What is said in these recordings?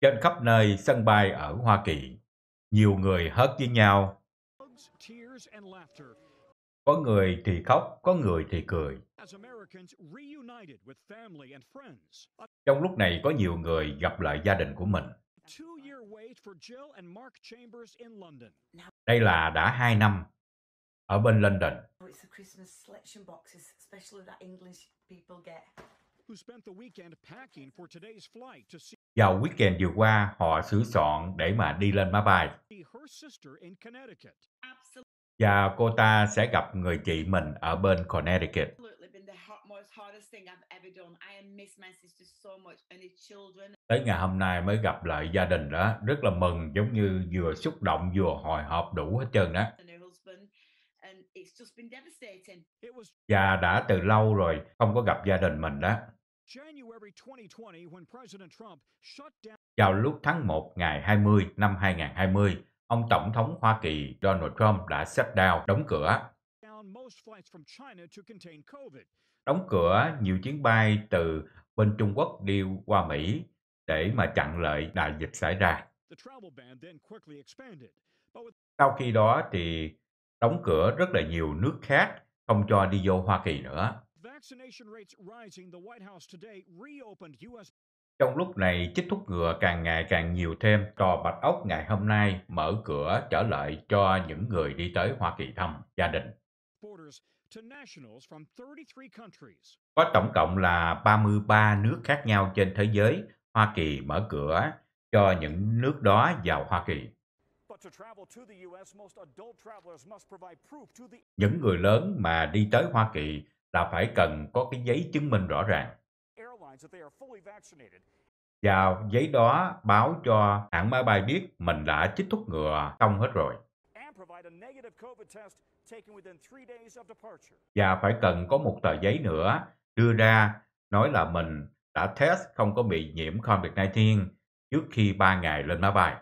Trên khắp nơi sân bay ở Hoa Kỳ, nhiều người hớt với nhau. Có người thì khóc, có người thì cười. Trong lúc này có nhiều người gặp lại gia đình của mình. Đây là đã hai năm ở bên London. Oh, vào weekend vừa qua, họ sửa soạn để mà đi lên máy bay. Và dạ, cô ta sẽ gặp người chị mình ở bên Connecticut. Tới ngày hôm nay mới gặp lại gia đình đó, rất là mừng, giống như vừa xúc động vừa hồi hộp đủ hết trơn đó. Và dạ, đã từ lâu rồi không có gặp gia đình mình đó. Vào lúc tháng 1 ngày 20 năm 2020, ông Tổng thống Hoa Kỳ Donald Trump đã shut down, đóng cửa. Đóng cửa nhiều chuyến bay từ bên Trung Quốc đi qua Mỹ để mà chặn lợi đại dịch xảy ra. Sau khi đó thì đóng cửa rất là nhiều nước khác không cho đi vô Hoa Kỳ nữa. Trong lúc này, chích thuốc ngừa càng ngày càng nhiều thêm, Tòa Bạch Ốc ngày hôm nay mở cửa trở lại cho những người đi tới Hoa Kỳ thăm gia đình. Có tổng cộng là 33 nước khác nhau trên thế giới, Hoa Kỳ mở cửa cho những nước đó vào Hoa Kỳ. Những người lớn mà đi tới Hoa Kỳ là phải cần có cái giấy chứng minh rõ ràng. Và giấy đó báo cho hãng máy bay biết mình đã chích thuốc ngừa xong hết rồi. Và phải cần có một tờ giấy nữa đưa ra nói là mình đã test không có bị nhiễm COVID-19 trước khi 3 ngày lên máy bay.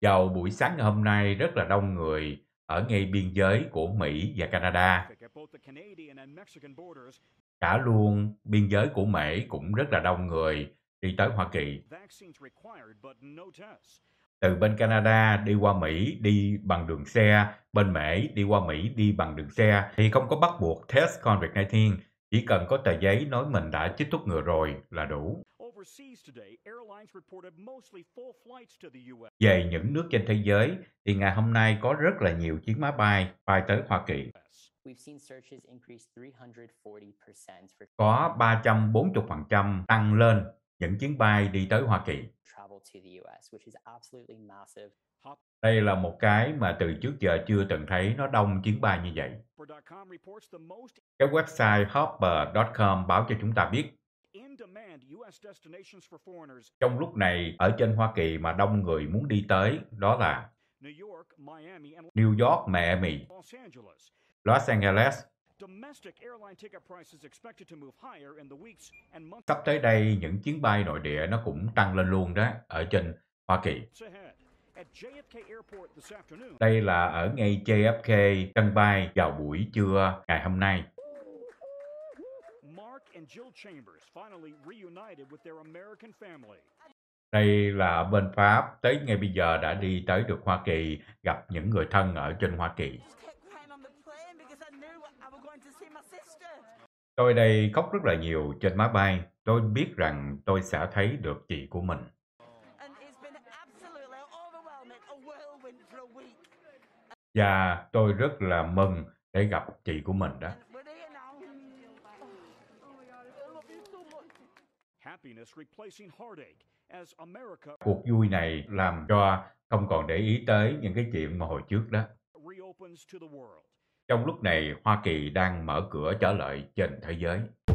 Vào buổi sáng ngày hôm nay rất là đông người ở ngay biên giới của Mỹ và Canada. Cả luôn, biên giới của Mỹ cũng rất là đông người đi tới Hoa Kỳ. Từ bên Canada đi qua Mỹ đi bằng đường xe, bên Mỹ đi qua Mỹ đi bằng đường xe thì không có bắt buộc test COVID-19, chỉ cần có tờ giấy nói mình đã chích thuốc ngừa rồi là đủ. Về những nước trên thế giới, thì ngày hôm nay có rất là nhiều chuyến máy bay bay tới Hoa Kỳ. Có 340% tăng lên những chuyến bay đi tới Hoa Kỳ. Đây là một cái mà từ trước giờ chưa từng thấy nó đông chuyến bay như vậy. Cái website hopper.com báo cho chúng ta biết trong lúc này, ở trên Hoa Kỳ mà đông người muốn đi tới đó là New York, Miami, Los Angeles. Sắp tới đây, những chuyến bay nội địa nó cũng tăng lên luôn đó ở trên Hoa Kỳ. Đây là ở ngay JFK sân bay vào buổi trưa ngày hôm nay. Đây là bên Pháp, tới ngày bây giờ đã đi tới được Hoa Kỳ, gặp những người thân ở trên Hoa Kỳ. Tôi đây khóc rất là nhiều trên máy bay. Tôi biết rằng tôi sẽ thấy được chị của mình. Và tôi rất là mừng để gặp chị của mình đó. Cuộc vui này làm cho không còn để ý tới những cái chuyện mà hồi trước đó. Trong lúc này, Hoa Kỳ đang mở cửa trở lại trên thế giới.